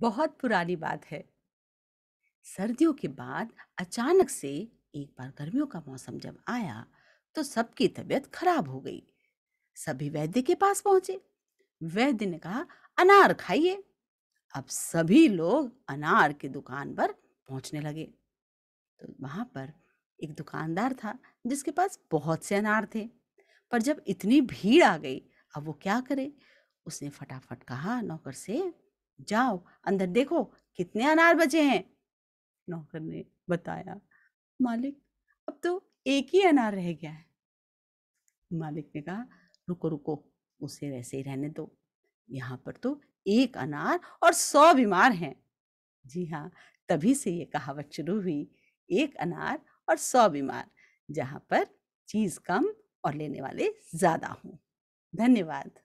बहुत पुरानी बात है सर्दियों के बाद अचानक से एक बार गर्मियों का मौसम जब आया तो सबकी तबीयत खराब हो गई सभी वैद्य के पास पहुंचे वैद्य ने कहा अनार खाइए अब सभी लोग अनार की दुकान पर पहुंचने लगे तो वहां पर एक दुकानदार था जिसके पास बहुत से अनार थे पर जब इतनी भीड़ आ गई अब वो क्या करे उसने फटाफट कहा नौकर से जाओ अंदर देखो कितने अनार बचे हैं नौकर ने बताया मालिक अब तो एक ही अनार रह गया है मालिक ने कहा रुको रुको उसे वैसे ही रहने दो यहाँ पर तो एक अनार और सौ बीमार हैं जी हाँ तभी से ये कहावत शुरू हुई एक अनार और सौ बीमार जहाँ पर चीज़ कम और लेने वाले ज़्यादा हों धन्यवाद